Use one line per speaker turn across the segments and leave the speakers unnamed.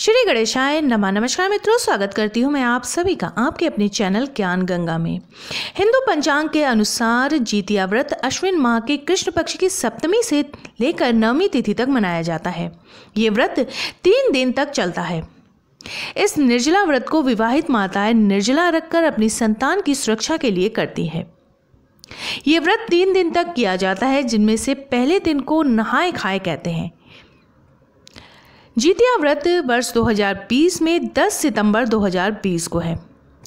श्री गणेशाय नमा नमस्कार मित्रों स्वागत करती हूँ मैं आप सभी का आपके अपने चैनल ज्ञान गंगा में हिंदू पंचांग के अनुसार जीतिया व्रत अश्विन माह के कृष्ण पक्ष की सप्तमी से लेकर नवमी तिथि तक मनाया जाता है ये व्रत तीन दिन तक चलता है इस निर्जला व्रत को विवाहित माताएं निर्जला रखकर अपनी संतान की सुरक्षा के लिए करती हैं ये व्रत तीन दिन तक किया जाता है जिनमें से पहले दिन को नहाए खाए कहते हैं जीतिया व्रत वर्ष 2020 में 10 सितंबर 2020 को है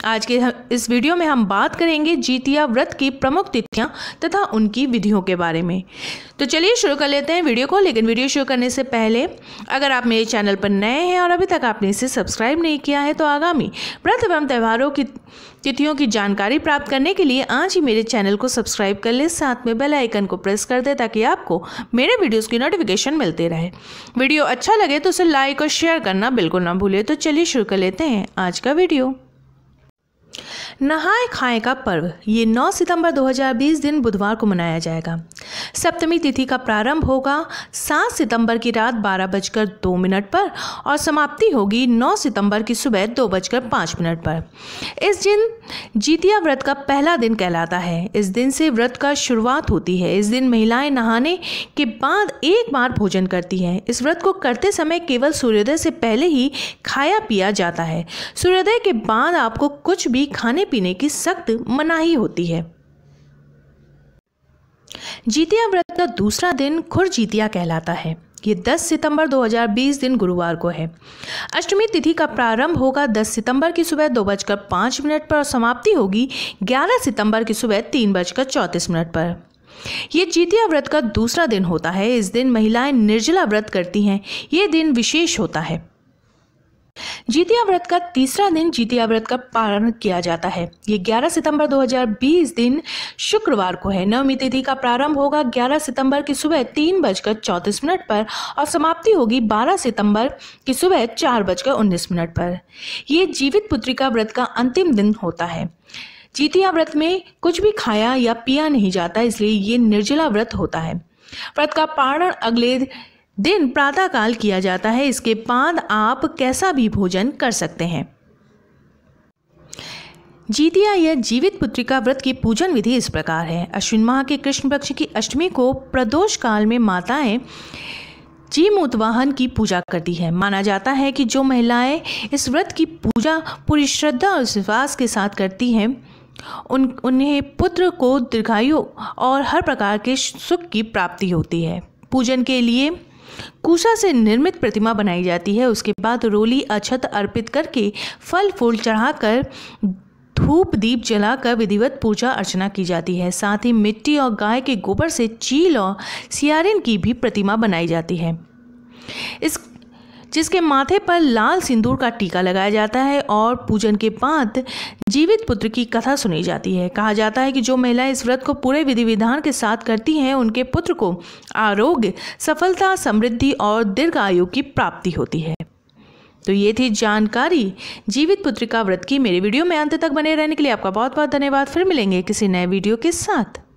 आज के इस वीडियो में हम बात करेंगे जीतिया व्रत की प्रमुख तिथियां तथा उनकी विधियों के बारे में तो चलिए शुरू कर लेते हैं वीडियो को लेकिन वीडियो शुरू करने से पहले अगर आप मेरे चैनल पर नए हैं और अभी तक आपने इसे सब्सक्राइब नहीं किया है तो आगामी व्रत एवं त्यौहारों की तिथियों की जानकारी प्राप्त करने के लिए आज ही मेरे चैनल को सब्सक्राइब कर लें साथ में बेल आइकन को प्रेस कर दें ताकि आपको मेरे वीडियोस की नोटिफिकेशन मिलते रहे वीडियो अच्छा लगे तो उसे लाइक और शेयर करना बिल्कुल ना भूलें तो चलिए शुरू कर लेते हैं आज का वीडियो नहाए खाए का पर्व ये 9 सितंबर 2020 दिन बुधवार को मनाया जाएगा सप्तमी तिथि का प्रारंभ होगा सात सितंबर की रात बारह बजकर दो मिनट पर और समाप्ति होगी नौ सितंबर की सुबह दो बजकर पाँच मिनट पर इस दिन जीतिया व्रत का पहला दिन कहलाता है इस दिन से व्रत का शुरुआत होती है इस दिन महिलाएं नहाने के बाद एक बार भोजन करती हैं इस व्रत को करते समय केवल सूर्योदय से पहले ही खाया पिया जाता है सूर्योदय के बाद आपको कुछ भी खाने पीने की सख्त मनाही होती है जीतिया व्रत का दूसरा दिन खुरजीतिया कहलाता है ये 10 सितंबर 2020 दिन गुरुवार को है अष्टमी तिथि का प्रारंभ होगा 10 सितंबर की सुबह दो बजकर पाँच मिनट पर और समाप्ति होगी 11 सितंबर की सुबह तीन बजकर चौंतीस मिनट पर ये जीतिया व्रत का दूसरा दिन होता है इस दिन महिलाएं निर्जला व्रत करती हैं ये दिन विशेष होता है जीतिया व्रत का तीसरा दिन जीतिया व्रत का पालन किया जाता है ये 11 सितंबर 2020 दिन शुक्रवार को है नवमी तिथि का प्रारंभ होगा 11 सितंबर की सुबह तीन बजकर चौंतीस मिनट पर और समाप्ति होगी 12 सितंबर की सुबह चार बजकर उन्नीस मिनट पर ये जीवित पुत्रिका व्रत का अंतिम दिन होता है जीतिया व्रत में कुछ भी खाया या पिया नहीं जाता इसलिए ये निर्जला व्रत होता है व्रत का पारण अगले दिन प्रातःकाल किया जाता है इसके बाद आप कैसा भी भोजन कर सकते हैं जीतिया या जीवित पुत्रिका व्रत की पूजन विधि इस प्रकार है अश्विन माह के कृष्ण पक्ष की अष्टमी को प्रदोष काल में माताएं जीमोतवाहन की पूजा करती है माना जाता है कि जो महिलाएं इस व्रत की पूजा पूरी श्रद्धा और विश्वास के साथ करती हैं उन उन्हें पुत्र को दीर्घायु और हर प्रकार के सुख की प्राप्ति होती है पूजन के लिए कुशा से निर्मित प्रतिमा बनाई जाती है उसके बाद रोली अक्षत अर्पित करके फल फूल चढ़ाकर धूप दीप जलाकर विधिवत पूजा अर्चना की जाती है साथ ही मिट्टी और गाय के गोबर से चील और सियारिन की भी प्रतिमा बनाई जाती है इस जिसके माथे पर लाल सिंदूर का टीका लगाया जाता है और पूजन के बाद जीवित पुत्र की कथा सुनी जाती है कहा जाता है कि जो महिला इस व्रत को पूरे विधि विधान के साथ करती हैं उनके पुत्र को आरोग्य सफलता समृद्धि और दीर्घ आयु की प्राप्ति होती है तो ये थी जानकारी जीवित पुत्र का व्रत की मेरे वीडियो में अंत तक बने रहने के लिए आपका बहुत बहुत धन्यवाद फिर मिलेंगे किसी नए वीडियो के साथ